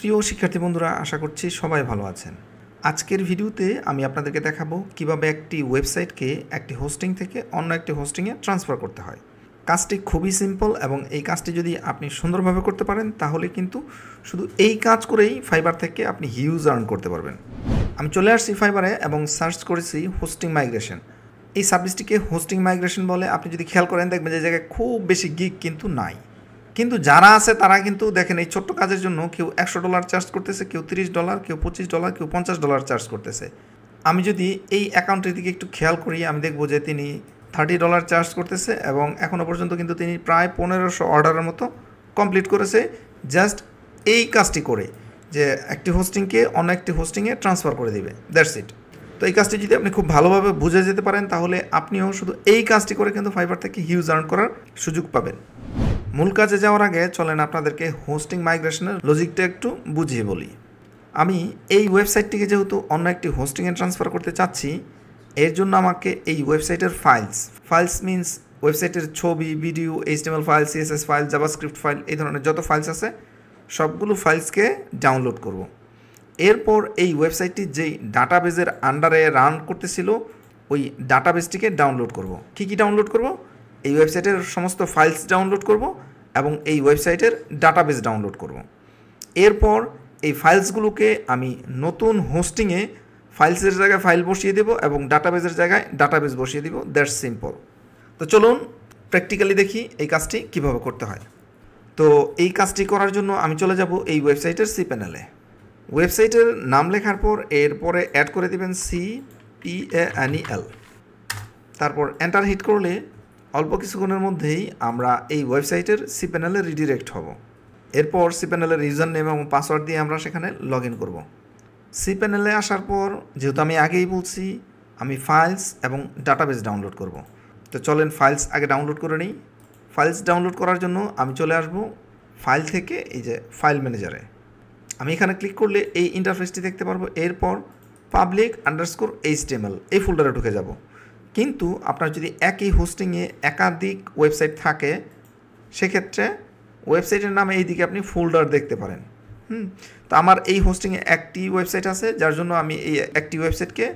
প্রিয় শিক্ষার্থী বন্ধুরা আশা করছি সবাই ভালো আছেন আজকের ভিডিওতে আমি আপনাদেরকে দেখাবো কিভাবে একটি ওয়েবসাইটকে একটি হোস্টিং থেকে অন্য একটি হোস্টিংয়ে ট্রান্সফার করতে হয় কাজটি খুবই সিম্পল এবং এই কাজটি যদি আপনি সুন্দরভাবে করতে পারেন তাহলে কিন্তু শুধু এই কাজ করেই ফাইবার থেকে আপনি হিউজ আর্ন করতে পারবেন আমি চলে আসছি ফাইবারে এবং সার্চ করেছি হোস্টিং মাইগ্রেশন এই সার্ভিসটিকে হোস্টিং মাইগ্রেশন বলে আপনি যদি খেয়াল করেন দেখবেন যে জায়গায় খুব বেশি গিক কিন্তু নাই কিন্তু যারা আছে তারা কিন্তু দেখেন এই ছোট্ট কাজের জন্য কেউ একশো ডলার চার্জ করতেছে কেউ তিরিশ ডলার কেউ পঁচিশ ডলার কেউ পঞ্চাশ ডলার চার্জ করতেছে আমি যদি এই অ্যাকাউন্টের দিকে একটু খেয়াল করি আমি দেখব যে তিনি থার্টি ডলার চার্জ করতেছে এবং এখনও পর্যন্ত কিন্তু তিনি প্রায় পনেরোশো অর্ডারের মতো কমপ্লিট করেছে জাস্ট এই কাজটি করে যে একটি হোস্টিংকে অন্য একটি হোস্টিংয়ে ট্রান্সফার করে দিবে দ্যাটস ইট তো এই কাজটি যদি আপনি খুব ভালোভাবে বুঝে যেতে পারেন তাহলে আপনিও শুধু এই কাজটি করে কিন্তু ফাইবার থেকে হিউজ আর্ন করার সুযোগ পাবেন মূল কাজে যাওয়ার আগে চলেন আপনাদেরকে হোস্টিং মাইগ্রেশনের লজিকটা একটু বুঝিয়ে বলি আমি এই ওয়েবসাইটটিকে যেহেতু অন্য একটি হোস্টিংয়ে ট্রান্সফার করতে চাচ্ছি এর জন্য আমাকে এই ওয়েবসাইটের ফাইলস ফাইলস মিনস ওয়েবসাইটের ছবি video HTML file CSS file JavaScript file এই ধরনের যত ফাইলস আছে সবগুলো ফাইলসকে ডাউনলোড করব। এরপর এই ওয়েবসাইটটি যেই ডাটাবেজের আন্ডারে রান করতেছিল ওই ডাটাবেজটিকে ডাউনলোড করব। কী কী ডাউনলোড করব এই ওয়েবসাইটের সমস্ত ফাইলস ডাউনলোড করব এবং এই ওয়েবসাইটের ডাটাবেস ডাউনলোড করব। এরপর এই ফাইলসগুলোকে আমি নতুন হোস্টিংয়ে ফাইলসের জায়গায় ফাইল বসিয়ে দেব এবং ডাটাবেসের জায়গায় ডাটাবেস বসিয়ে দেব দ্যাটস সিম্পল তো চলুন প্র্যাকটিক্যালি দেখি এই কাজটি কিভাবে করতে হয় তো এই কাজটি করার জন্য আমি চলে যাব এই ওয়েবসাইটের সি প্যানেলে ওয়েবসাইটের নাম লেখার পর এরপরে অ্যাড করে দেবেন সি পি এন এল তারপর এন্টার হিট করলে অল্প কিছুক্ষণের মধ্যেই আমরা এই ওয়েবসাইটের সি প্যানেলে রিডিরেক্ট হব এরপর সি প্যানেলের ইউজার নেম এবং পাসওয়ার্ড দিয়ে আমরা সেখানে লগ ইন করব সি প্যানেলে আসার পর যেহেতু আমি আগেই বলছি আমি ফাইলস এবং ডাটাবেস ডাউনলোড করব। তো চলেন ফাইলস আগে ডাউনলোড করে নিই ফাইলস ডাউনলোড করার জন্য আমি চলে আসব ফাইল থেকে এই যে ফাইল ম্যানেজারে আমি এখানে ক্লিক করলে এই ইন্টারফেসটি দেখতে পারবো এরপর পাবলিক আন্ডারস্কোর এইচটিএমএল এই ফোল্ডারে ঢুকে যাবো কিন্তু আপনার যদি একই হোস্টিংয়ে একাধিক ওয়েবসাইট থাকে সেক্ষেত্রে ওয়েবসাইটের নামে এই দিকে আপনি ফোল্ডার দেখতে পারেন হুম তো আমার এই হোস্টিংয়ে একটি ওয়েবসাইট আছে যার জন্য আমি এই একটি ওয়েবসাইটকে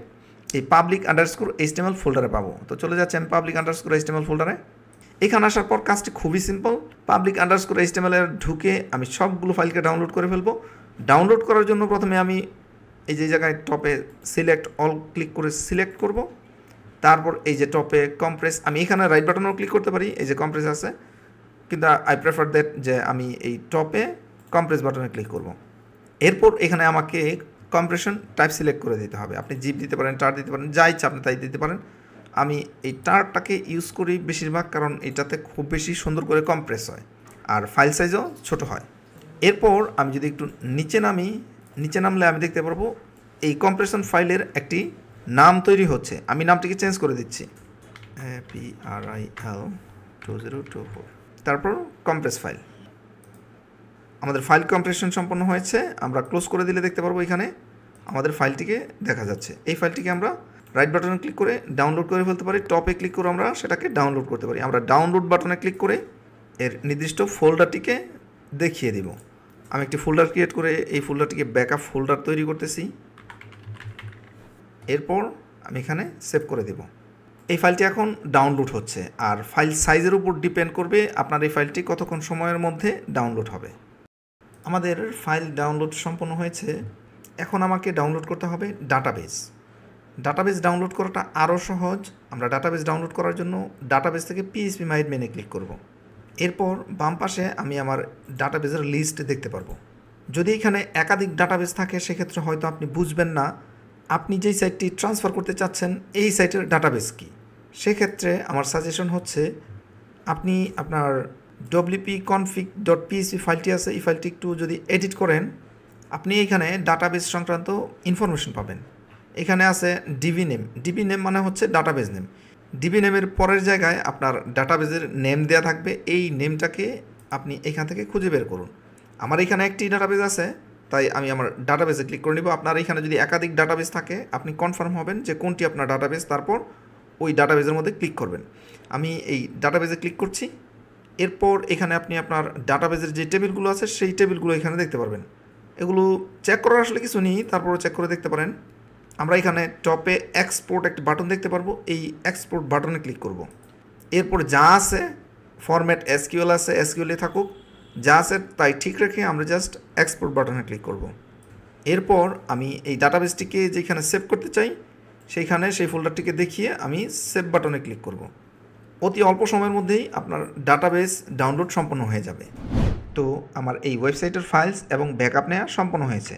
এই পাবলিক আন্ডারস্কোর এইচটিএমএল ফোল্ডারে পাবো তো চলে যাচ্ছেন পাবলিক আন্ডারস্কোর এইচটিএমএল ফোল্ডারে এখানে আসার পর কাজটি খুবই সিম্পল পাবলিক আন্ডারস্কোর এইচটিএমএলে ঢুকে আমি সবগুলো ফাইলকে ডাউনলোড করে ফেলবো ডাউনলোড করার জন্য প্রথমে আমি এই যে জায়গায় টপে সিলেক্ট অল ক্লিক করে সিলেক্ট করব তারপর এই যে টপে কম্প্রেস আমি এখানে রাইট বাটনও ক্লিক করতে পারি এই যে কম্প্রেস আছে কিন্তু আই প্রেফার দ্যাট যে আমি এই টপে কম্প্রেস বাটনে ক্লিক করব। এরপর এখানে আমাকে কম্প্রেশন টাইপ সিলেক্ট করে দিতে হবে আপনি জিপ দিতে পারেন টার দিতে পারেন যা ইচ্ছা আপনি তাই দিতে পারেন আমি এই টারটাকে ইউজ করি বেশিরভাগ কারণ এটাতে খুব বেশি সুন্দর করে কম্প্রেস হয় আর ফাইল সাইজও ছোট হয় এরপর আমি যদি একটু নিচে নামি নিচে নামলে আমি দেখতে পারবো এই কম্প্রেশন ফাইলের একটি নাম তৈরি হচ্ছে আমি নামটিকে চেঞ্জ করে দিচ্ছি P R I two zero two four তারপর কম্প্রেস ফাইল আমাদের ফাইল কম্প্রেশন সম্পন্ন হয়েছে আমরা ক্লোজ করে দিলে দেখতে পারবো এখানে আমাদের ফাইলটিকে দেখা যাচ্ছে এই ফাইলটিকে আমরা রাইট বাটনে ক্লিক করে ডাউনলোড করে ফেলতে পারি টপে ক্লিক করে আমরা সেটাকে ডাউনলোড করতে পারি আমরা ডাউনলোড বাটনে ক্লিক করে এর নির্দিষ্ট ফোল্ডারটিকে দেখিয়ে দেব আমি একটি ফোল্ডার ক্রিয়েট করে এই ফোল্ডারটিকে ব্যাকআপ ফোল্ডার তৈরি করতেছি এরপর আমি এখানে সেভ করে দেব এই ফাইলটি এখন ডাউনলোড হচ্ছে আর ফাইল সাইজের উপর ডিপেন্ড করবে আপনার এই ফাইলটি কতক্ষণ সময়ের মধ্যে ডাউনলোড হবে আমাদের ফাইল ডাউনলোড সম্পন্ন হয়েছে এখন আমাকে ডাউনলোড করতে হবে ডাটাবেস ডাটাবেস ডাউনলোড করাটা আরও সহজ আমরা ডাটাবেস ডাউনলোড করার জন্য ডাটাবেস থেকে পিএসপি মাইড মেনে ক্লিক করব। এরপর বাম পাশে আমি আমার ডাটাবেসের লিস্ট দেখতে পারবো যদি এখানে একাধিক ডাটাবেস থাকে সেক্ষেত্রে হয়তো আপনি বুঝবেন না আপনি যেই সাইটটি ট্রান্সফার করতে চাচ্ছেন এই সাইটের ডাটাবেস কী সেক্ষেত্রে আমার সাজেশন হচ্ছে আপনি আপনার ডব্লিউপি কনফিক ডট পিএসপি ফাইলটি আছে এই ফাইলটি একটু যদি এডিট করেন আপনি এখানে ডাটাবেস সংক্রান্ত ইনফরমেশন পাবেন এখানে আছে ডিবি নেম ডিবি নেম মানে হচ্ছে ডাটাবেস নেম ডিবি নেমের পরের জায়গায় আপনার ডাটাবেজের নেম দেওয়া থাকবে এই নেমটাকে আপনি এখান থেকে খুঁজে বের করুন আমার এখানে একটি ডাটাবেজ আছে তাই আমি আমার ডাটাবেসে ক্লিক করে নিব আপনার এখানে যদি একাধিক ডাটাবেস থাকে আপনি কনফার্ম হবেন যে কোনটি আপনার ডাটাবেস তারপর ওই ডাটাবেসের মধ্যে ক্লিক করবেন আমি এই ডাটাবেসে ক্লিক করছি এরপর এখানে আপনি আপনার ডাটাবেসের যে টেবিলগুলো আছে সেই টেবিলগুলো এখানে দেখতে পারবেন এগুলো চেক করার আসলে কিছু নেই তারপরও চেক করে দেখতে পারেন আমরা এখানে টপে এক্সপোর্ট একটা বাটন দেখতে পারবো এই এক্সপোর্ট বাটনে ক্লিক করব। এরপর যা আছে ফরম্যাট এসকিউএল আছে এসকিউএলে থাকুক যা আছে তাই ঠিক রেখে আমরা জাস্ট এক্সপোর্ট বাটনে ক্লিক করব। এরপর আমি এই ডাটাবেসটিকে যেখানে সেভ করতে চাই সেইখানে সেই ফোল্ডারটিকে দেখিয়ে আমি সেভ বাটনে ক্লিক করব। অতি অল্প সময়ের মধ্যেই আপনার ডাটাবেস ডাউনলোড সম্পন্ন হয়ে যাবে তো আমার এই ওয়েবসাইটের ফাইলস এবং ব্যাকআপ নেওয়া সম্পন্ন হয়েছে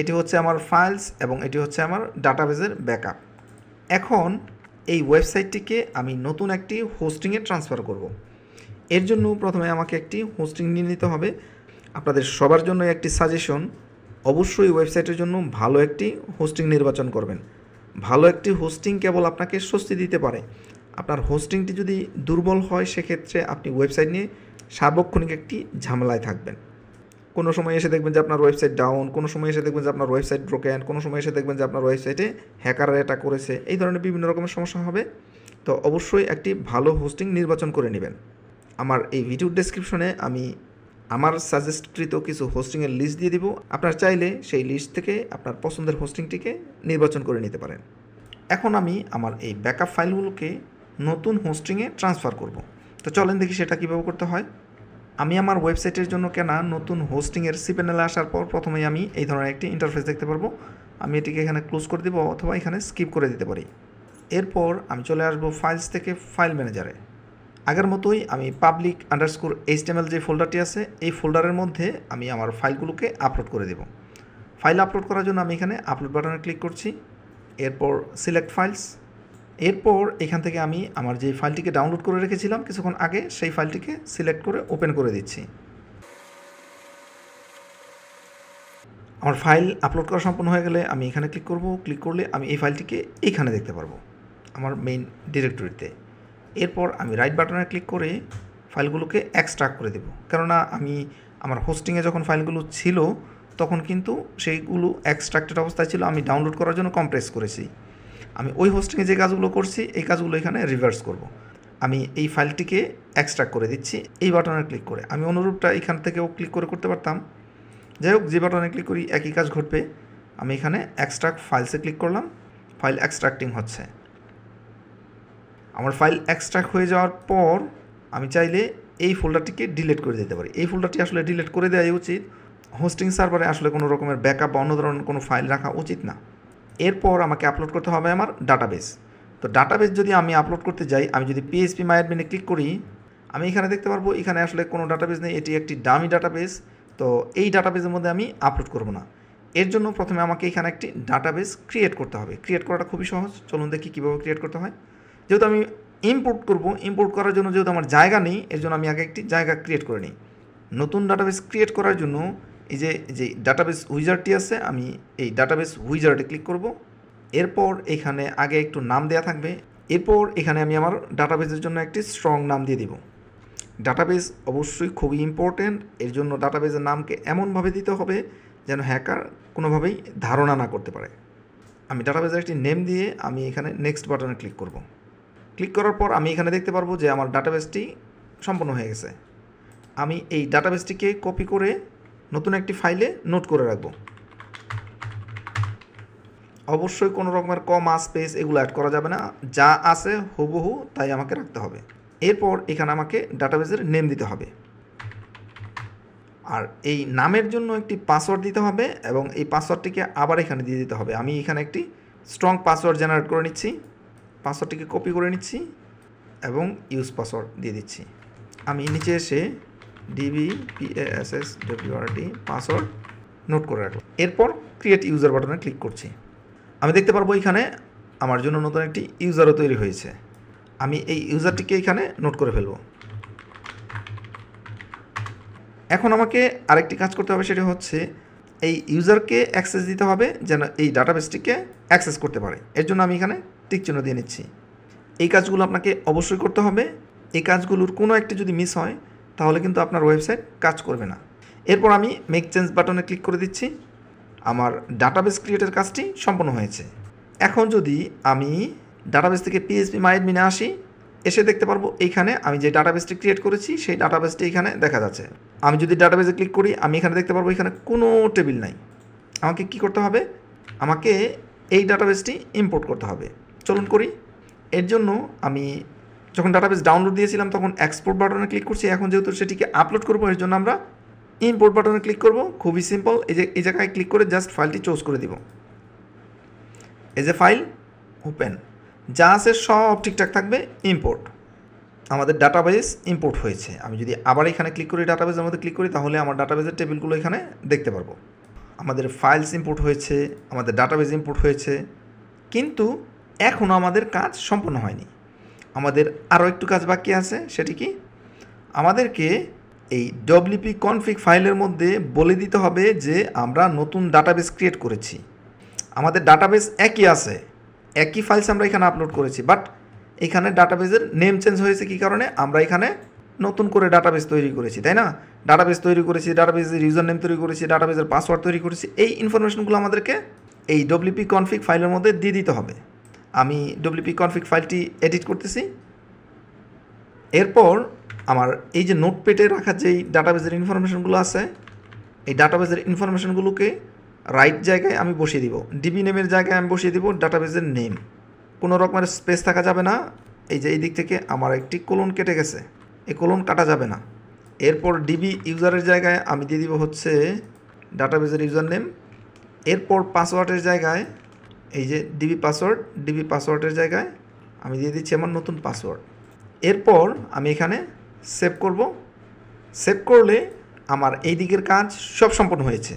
এটি হচ্ছে আমার ফাইলস এবং এটি হচ্ছে আমার ডাটাবেজের ব্যাকআপ এখন এই ওয়েবসাইটটিকে আমি নতুন একটি হোস্টিংয়ে ট্রান্সফার করব এর জন্য প্রথমে আমাকে একটি হোস্টিং নিয়ে নিতে হবে আপনাদের সবার জন্য একটি সাজেশন অবশ্যই ওয়েবসাইটের জন্য ভালো একটি হোস্টিং নির্বাচন করবেন ভালো একটি হোস্টিং কেবল আপনাকে স্বস্তি দিতে পারে আপনার হোস্টিংটি যদি দুর্বল হয় সেক্ষেত্রে আপনি ওয়েবসাইট নিয়ে সার্বক্ষণিক একটি ঝামেলায় থাকবেন কোনো সময় এসে দেখবেন যে আপনার ওয়েবসাইট ডাউন কোনো সময় এসে দেখবেন যে আপনার ওয়েবসাইট ব্রোকেন কোনো সময় এসে দেখবেন যে আপনার ওয়েবসাইটে হ্যাকার এটা করেছে এই ধরনের বিভিন্ন রকমের সমস্যা হবে তো অবশ্যই একটি ভালো হোস্টিং নির্বাচন করে নেবেন আমার এই ভিডিওর ডেসক্রিপশনে আমি আমার সাজেস্টকৃত কিছু হোস্টিংয়ের লিস্ট দিয়ে দিব আপনার চাইলে সেই লিস্ট থেকে আপনার পছন্দের হোস্টিংটিকে নির্বাচন করে নিতে পারেন এখন আমি আমার এই ব্যাকআপ ফাইলগুলোকে নতুন হোস্টিংয়ে ট্রান্সফার করব। তো চলেন দেখি সেটা কীভাবে করতে হয় আমি আমার ওয়েবসাইটের জন্য কেনা নতুন হোস্টিংয়ের সি প্যানেলে আসার পর প্রথমেই আমি এই ধরনের একটি ইন্টারফেস দেখতে পারবো আমি এটিকে এখানে ক্লোজ করে দেবো অথবা এখানে স্কিপ করে দিতে পারি এরপর আমি চলে আসবো ফাইলস থেকে ফাইল ম্যানেজারে আগের মতোই আমি পাবলিক আন্ডারস্কোর এইচটিএমএল যে ফোল্ডারটি আছে এই ফোল্ডারের মধ্যে আমি আমার ফাইলগুলোকে আপলোড করে দেব ফাইল আপলোড করার জন্য আমি এখানে আপলোড বাটনে ক্লিক করছি এরপর সিলেক্ট ফাইলস এরপর এখান থেকে আমি আমার যে ফাইলটিকে ডাউনলোড করে রেখেছিলাম কিছুক্ষণ আগে সেই ফাইলটিকে সিলেক্ট করে ওপেন করে দিচ্ছি আমার ফাইল আপলোড করা সম্পন্ন হয়ে গেলে আমি এখানে ক্লিক করব ক্লিক করলে আমি এই ফাইলটিকে এখানে দেখতে পারবো আমার মেইন ডিরেক্টরিতে এরপর আমি রাইট বাটনে ক্লিক করে ফাইলগুলোকে এক্সট্রাক্ট করে দেব কেননা আমি আমার হোস্টিংয়ে যখন ফাইলগুলো ছিল তখন কিন্তু সেইগুলো এক্সট্রাক্টেড অবস্থায় ছিল আমি ডাউনলোড করার জন্য কম্প্রেস করেছি আমি ওই হোস্টিংয়ে যে কাজগুলো করছি এই কাজগুলো এখানে রিভার্স করব। আমি এই ফাইলটিকে এক্সট্রাক্ট করে দিচ্ছি এই বাটনে ক্লিক করে আমি অনুরূপটা এখান থেকেও ক্লিক করে করতে পারতাম যাই হোক যে বাটনে ক্লিক করি একই কাজ ঘটবে আমি এখানে এক্সট্রাক্ট ফাইলসে ক্লিক করলাম ফাইল এক্সট্রাক্টিং হচ্ছে আমার ফাইল এক্সট্রাক্ট হয়ে যাওয়ার পর আমি চাইলে এই ফোল্ডারটিকে ডিলিট করে দিতে পারি এই ফোল্ডারটি আসলে ডিলিট করে দেওয়াই উচিত হোস্টিং সার্ভারে আসলে কোনো রকমের ব্যাকআপ বা অন্য ধরনের কোনো ফাইল রাখা উচিত না এরপর আমাকে আপলোড করতে হবে আমার ডাটাবেস তো ডাটাবেস যদি আমি আপলোড করতে যাই আমি যদি মায়ের মাইডমিনে ক্লিক করি আমি এখানে দেখতে পারবো এখানে আসলে কোনো ডাটাবেস নেই এটি একটি ডামি ডাটাবেস তো এই ডাটাবেসের মধ্যে আমি আপলোড করব না এর জন্য প্রথমে আমাকে এখানে একটি ডাটাবেস ক্রিয়েট করতে হবে ক্রিয়েট করাটা খুবই সহজ চলুন দেখি কীভাবে ক্রিয়েট করতে হয় যেহেতু আমি ইম্পোর্ট করব ইম্পোর্ট করার জন্য যেহেতু আমার জায়গা নেই এর জন্য আমি আগে একটি জায়গা ক্রিয়েট করে নিই নতুন ডাটাবেস ক্রিয়েট করার জন্য এই যে যে ডাটাবেস উইজারটি আছে আমি এই ডাটাবেস উইজারটি ক্লিক করব এরপর এখানে আগে একটু নাম দেয়া থাকবে এরপর এখানে আমি আমার ডাটাবেসের জন্য একটি স্ট্রং নাম দিয়ে দিব ডাটাবেস অবশ্যই খুবই ইম্পর্টেন্ট এর জন্য ডাটাবেসের নামকে এমনভাবে দিতে হবে যেন হ্যাকার কোনোভাবেই ধারণা না করতে পারে আমি ডাটাবেসের একটি নেম দিয়ে আমি এখানে নেক্সট বাটনে ক্লিক করবো ক্লিক করার পর আমি এখানে দেখতে পারবো যে আমার ডাটাবেসটি সম্পন্ন হয়ে গেছে আমি এই ডাটাবেসটিকে কপি করে নতুন একটি ফাইলে নোট করে রাখব অবশ্যই কোনো রকমের কমা স্পেস এগুলো অ্যাড করা যাবে না যা আছে হুবহু তাই আমাকে রাখতে হবে এরপর এখানে আমাকে ডাটাবেসের নেম দিতে হবে আর এই নামের জন্য একটি পাসওয়ার্ড দিতে হবে এবং এই পাসওয়ার্ডটিকে আবার এখানে দিয়ে দিতে হবে আমি এখানে একটি স্ট্রং পাসওয়ার্ড জেনারেট করে নিচ্ছি পাসওয়ার্ডটিকে কপি করে নিচ্ছি এবং ইউজ পাসওয়ার্ড দিয়ে দিচ্ছি আমি নিচে এসে DB P A S S W R T password note করে রাখলাম এরপর ক্রিয়েট ইউজার বাটনে ক্লিক করছি আমি দেখতে পারবো এখানে আমার জন্য নতুন একটি ইউজারও তৈরি হয়েছে আমি এই ইউজারটিকে এখানে নোট করে ফেলব এখন আমাকে আরেকটি কাজ করতে হবে সেটা হচ্ছে এই ইউজারকে অ্যাক্সেস দিতে হবে যেন এই ডাটাবেসটিকে অ্যাক্সেস করতে পারে এর জন্য আমি এখানে টিক চিহ্ন দিয়ে নিচ্ছি এই কাজগুলো আপনাকে অবশ্যই করতে হবে এই কাজগুলোর কোনো একটি যদি মিস হয় তাহলে কিন্তু আপনার ওয়েবসাইট কাজ করবে না এরপর আমি মেক চেঞ্জ বাটনে ক্লিক করে দিচ্ছি আমার ডাটাবেস ক্রিয়েটের কাজটি সম্পন্ন হয়েছে এখন যদি আমি ডাটাবেস থেকে পিএসপি মাইড মিনে আসি এসে দেখতে পারবো এইখানে আমি যে ডাটাবেসটি ক্রিয়েট করেছি সেই ডাটাবেসটি এখানে দেখা যাচ্ছে আমি যদি ডাটাবেসে ক্লিক করি আমি এখানে দেখতে পারবো এখানে কোনো টেবিল নাই আমাকে কি করতে হবে আমাকে এই ডাটাবেসটি ইম্পোর্ট করতে হবে চলন করি এর জন্য আমি যখন ডাটাবেস ডাউনলোড দিয়েছিলাম তখন এক্সপোর্ট বাটনে ক্লিক করছি এখন যেহেতু সেটিকে আপলোড করবো এর জন্য আমরা ইম্পোর্ট বাটনে ক্লিক করব খুবই সিম্পল এই যে এই জায়গায় ক্লিক করে জাস্ট ফাইলটি চুজ করে দিব এই যে ফাইল ওপেন যা আছে সব ঠিকঠাক থাকবে ইম্পোর্ট আমাদের ডাটাবেস ইম্পোর্ট হয়েছে আমি যদি আবার এখানে ক্লিক করি ডাটাবেজের মধ্যে ক্লিক করি তাহলে আমার ডাটাবেজের টেবিলগুলো এখানে দেখতে পারবো আমাদের ফাইলস ইম্পোর্ট হয়েছে আমাদের ডাটাবেজ ইম্পোর্ট হয়েছে কিন্তু এখনও আমাদের কাজ সম্পূর্ণ হয়নি আমাদের আরও একটু কাজ বাকি আছে সেটি কি আমাদেরকে এই ডব্লিউপি কনফিক ফাইলের মধ্যে বলে দিতে হবে যে আমরা নতুন ডাটাবেস ক্রিয়েট করেছি আমাদের ডাটাবেস একই আছে একই ফাইলস আমরা এখানে আপলোড করেছি বাট এখানে ডাটাবেসের নেম চেঞ্জ হয়েছে কি কারণে আমরা এখানে নতুন করে ডাটাবেস তৈরি করেছি তাই না ডাটাবেস তৈরি করেছি ডাটাবেসের ইউজার নেম তৈরি করেছি ডাটাবেসের পাসওয়ার্ড তৈরি করেছি এই ইনফরমেশনগুলো আমাদেরকে এই ডব্লিউপি কনফিক ফাইলের মধ্যে দিয়ে দিতে হবে আমি ডব্লিউপি কনফিক ফাইলটি এডিট করতেছি এরপর আমার এই যে নোটপ্যাডে রাখা যেই ডাটাবেজের ইনফরমেশনগুলো আছে এই ডাটাবেজের ইনফরমেশনগুলোকে রাইট জায়গায় আমি বসিয়ে দিব ডিবি নেমের জায়গায় আমি বসিয়ে দিব ডাটাবেজের নেম কোনো রকমের স্পেস থাকা যাবে না এই যে এই দিক থেকে আমার একটি কোলন কেটে গেছে এই কোলন কাটা যাবে না এরপর ডিবি ইউজারের জায়গায় আমি দিয়ে দিব হচ্ছে ডাটাবেজের ইউজার নেম এরপর পাসওয়ার্ডের জায়গায় এই যে ডিবি পাসওয়ার্ড ডিবি পাসওয়ার্ডের জায়গায় আমি দিয়ে দিচ্ছি আমার নতুন পাসওয়ার্ড এরপর আমি এখানে সেভ করব সেভ করলে আমার এই দিকের কাজ সব সম্পন্ন হয়েছে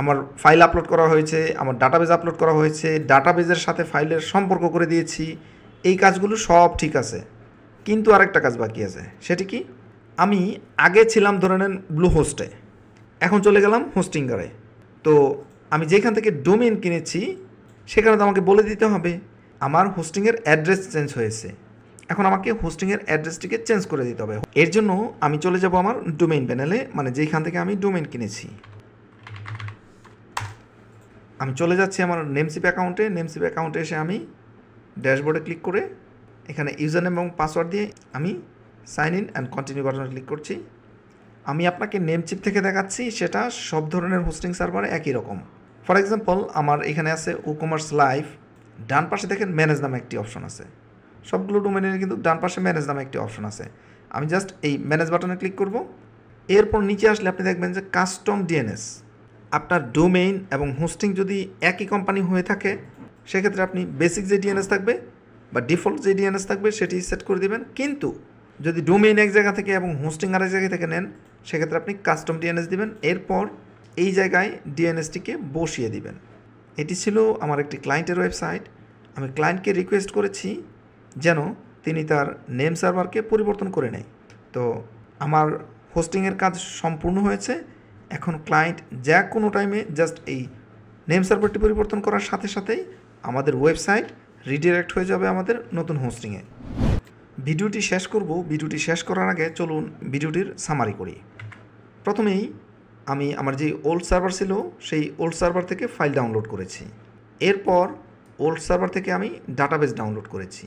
আমার ফাইল আপলোড করা হয়েছে আমার ডাটাবেজ আপলোড করা হয়েছে ডাটাবেজের সাথে ফাইলের সম্পর্ক করে দিয়েছি এই কাজগুলো সব ঠিক আছে কিন্তু আরেকটা কাজ বাকি আছে সেটি কি আমি আগে ছিলাম ধরে নেন ব্লু হোস্টে এখন চলে গেলাম হোস্টিংগারে তো আমি যেখান থেকে ডোমেন কিনেছি সেখানে তো আমাকে বলে দিতে হবে আমার হোস্টিংয়ের অ্যাড্রেস চেঞ্জ হয়েছে এখন আমাকে হোস্টিংয়ের অ্যাড্রেসটিকে চেঞ্জ করে দিতে হবে এর জন্য আমি চলে যাব আমার ডোমেইন প্যানেলে মানে যেইখান থেকে আমি ডোমেইন কিনেছি আমি চলে যাচ্ছি আমার নেমসিপ অ্যাকাউন্টে নেমসিপ অ্যাকাউন্টে এসে আমি ড্যাশবোর্ডে ক্লিক করে এখানে ইউজার নেম এবং পাসওয়ার্ড দিয়ে আমি সাইন ইন অ্যান্ড কন্টিনিউ বাটনে ক্লিক করছি আমি আপনাকে নেমচিপ থেকে দেখাচ্ছি সেটা সব ধরনের হোস্টিং সার্ভারে একই রকম ফর এক্সাম্পল আমার এখানে আছে ও কমার্স লাইভ ডান পাশে দেখেন ম্যানেজ নামে একটি অপশন আছে সবগুলো ডোমেনের কিন্তু ডান পাশে ম্যানেজ নামে একটি অপশন আছে আমি জাস্ট এই ম্যানেজ বাটনে ক্লিক করব এরপর নিচে আসলে আপনি দেখবেন যে কাস্টম ডিএনএস আপনার ডোমেইন এবং হোস্টিং যদি একই কোম্পানি হয়ে থাকে সেক্ষেত্রে আপনি বেসিক যে ডিএনএস থাকবে বা ডিফল্ট যে ডিএনএস থাকবে সেটি সেট করে দেবেন কিন্তু যদি ডোমেইন এক জায়গা থেকে এবং হোস্টিং আরেক জায়গা থেকে নেন সেক্ষেত্রে আপনি কাস্টম ডিএনএস দিবেন এরপর এই জায়গায় ডিএনএসটিকে বসিয়ে দিবেন এটি ছিল আমার একটি ক্লায়েন্টের ওয়েবসাইট আমি ক্লায়েন্টকে রিকোয়েস্ট করেছি যেন তিনি তার নেম সার্ভারকে পরিবর্তন করে নেয় তো আমার হোস্টিংয়ের কাজ সম্পূর্ণ হয়েছে এখন ক্লায়েন্ট যা কোনো টাইমে জাস্ট এই নেম সার্ভারটি পরিবর্তন করার সাথে সাথেই আমাদের ওয়েবসাইট রিডিরেক্ট হয়ে যাবে আমাদের নতুন হোস্টিংয়ে ভিডিওটি শেষ করব ভিডিওটি শেষ করার আগে চলুন ভিডিওটির সামারি করি প্রথমেই আমি আমার যে ওল্ড সার্ভার ছিল সেই ওল্ড সার্ভার থেকে ফাইল ডাউনলোড করেছি এরপর ওল্ড সার্ভার থেকে আমি ডাটাবেস ডাউনলোড করেছি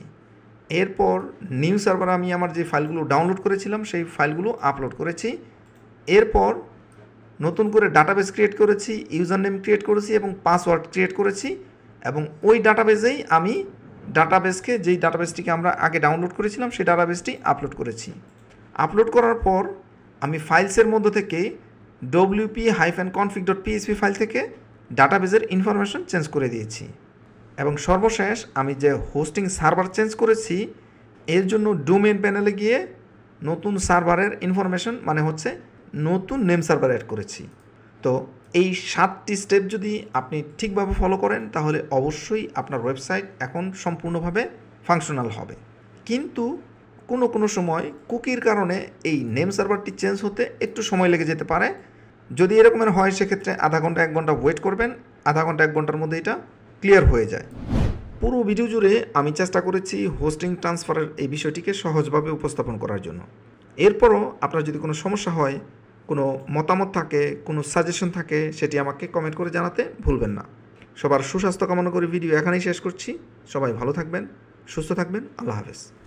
এরপর নিউ সার্ভার আমি আমার যে ফাইলগুলো ডাউনলোড করেছিলাম সেই ফাইলগুলো আপলোড করেছি এরপর নতুন করে ডাটাবেস ক্রিয়েট করেছি ইউজার নেম ক্রিয়েট করেছি এবং পাসওয়ার্ড ক্রিয়েট করেছি এবং ওই ডাটাবেসেই আমি ডাটাবেসকে যেই ডাটাবেসটিকে আমরা আগে ডাউনলোড করেছিলাম সেই ডাটাবেসটি আপলোড করেছি আপলোড করার পর আমি ফাইলসের মধ্য থেকে WP hyphen config dot PHP file থেকে ডাটাবেজের ইনফরমেশন চেঞ্জ করে দিয়েছি এবং সর্বশেষ আমি যে হোস্টিং সার্ভার চেঞ্জ করেছি এর জন্য ডোমেন প্যানেলে গিয়ে নতুন সার্ভারের ইনফরমেশন মানে হচ্ছে নতুন নেম সার্ভার অ্যাড করেছি তো এই সাতটি স্টেপ যদি আপনি ঠিকভাবে ফলো করেন তাহলে অবশ্যই আপনার ওয়েবসাইট এখন সম্পূর্ণভাবে ফাংশনাল হবে কিন্তু কোনো কোনো সময় কুকির কারণে এই নেম সার্ভারটি চেঞ্জ হতে একটু সময় লেগে যেতে পারে যদি এরকমের হয় সেক্ষেত্রে আধা ঘন্টা এক ঘন্টা ওয়েট করবেন আধা ঘন্টা এক ঘন্টার মধ্যে এটা ক্লিয়ার হয়ে যায় পুরো ভিডিও জুড়ে আমি চেষ্টা করেছি হোস্টিং ট্রান্সফারের এই বিষয়টিকে সহজভাবে উপস্থাপন করার জন্য এরপরও আপনার যদি কোনো সমস্যা হয় কোনো মতামত থাকে কোনো সাজেশন থাকে সেটি আমাকে কমেন্ট করে জানাতে ভুলবেন না সবার সুস্বাস্থ্য কামনা করে ভিডিও এখানেই শেষ করছি সবাই ভালো থাকবেন সুস্থ থাকবেন আল্লাহ হাফেজ